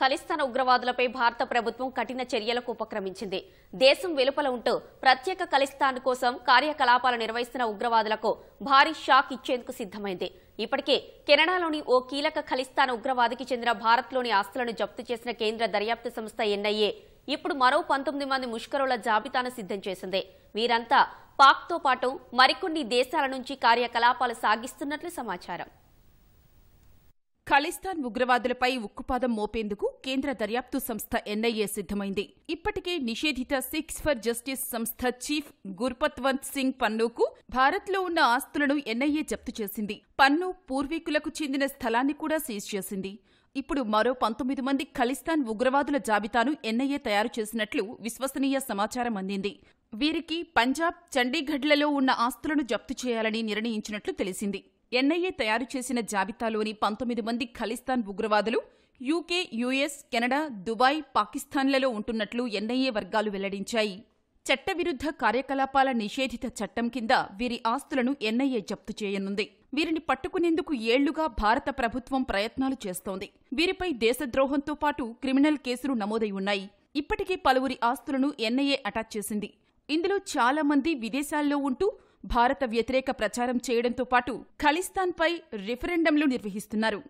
ఖలిస్తాన్ ఉగ్రవాదులపై భారత ప్రభుత్వం కఠిన చర్యలకు ఉపక్రమించింది దేశం వెలుపల ఉంటూ ప్రత్యేక ఖలిస్తాన్ కోసం కార్యకలాపాలు నిర్వహిస్తున్న ఉగ్రవాదులకు భారీ షాక్ ఇచ్చేందుకు సిద్దమైంది ఇప్పటికే కెనడాలోని ఓ కీలక ఖలిస్తాన్ ఉగ్రవాదికి చెందిన భారత్లోని ఆస్తులను జప్తు చేసిన కేంద్ర దర్యాప్తు సంస్థ ఎన్ఐఏ ఇప్పుడు మరో పంతొమ్మిది మంది ముష్కరుల జాబితాను సిద్దం చేసింది వీరంతా పాక్తో పాటు మరికొన్ని దేశాల నుంచి కార్యకలాపాలు సాగిస్తున్నట్లు సమాచారం ఖలిస్తాన్ ఉగ్రవాదులపై ఉక్కుపాదం మోపేందుకు కేంద్ర దర్యాప్తు సంస్థ ఎన్ఐఏ సిద్ధమైంది ఇప్పటికే నిషేధిత సిక్స్ ఫర్ జస్టిస్ సంస్థ చీఫ్ గుర్పత్వంత్ సింగ్ పన్నుకు భారత్లో ఉన్న ఆస్తులను ఎన్ఐఏ జప్తు చేసింది పన్ను పూర్వీకులకు చెందిన స్థలాన్ని కూడా సీజ్ చేసింది ఇప్పుడు మరో పంతొమ్మిది మంది ఖలిస్తాన్ ఉగ్రవాదుల జాబితాను ఎన్ఐఏ తయారు చేసినట్లు విశ్వసనీయ సమాచారం అందింది వీరికి పంజాబ్ చండీగఢ్లలో ఉన్న ఆస్తులను జప్తు చేయాలని నిర్ణయించినట్లు తెలిసింది ఎన్ఐఏ తయారు చేసిన జాబితాలోని పంతొమ్మిది మంది ఖలిస్తాన్ ఉగ్రవాదులు యూకే యుఎస్ కెనడా దుబాయ్ పాకిస్తాన్లలో ఉంటున్నట్లు ఎన్ఐఏ వర్గాలు వెల్లడించాయి చట్టవిరుద్ధ కార్యకలాపాల నిషేధిత చట్టం కింద వీరి ఆస్తులను ఎన్ఐఏ జప్తు చేయనుంది వీరిని పట్టుకునేందుకు ఏళ్లుగా భారత ప్రభుత్వం ప్రయత్నాలు చేస్తోంది వీరిపై దేశద్రోహంతో పాటు క్రిమినల్ కేసులు నమోదై ఉన్నాయి ఇప్పటికే పలువురి ఆస్తులను ఎన్ఐఏ అటాచ్ చేసింది ఇందులో చాలా మంది విదేశాల్లో ఉంటూ భారత వ్యతిరేక ప్రచారం చేయడంతో పాటు ఖలిస్తాన్పై రిఫరెండంలు నిర్వహిస్తున్నారు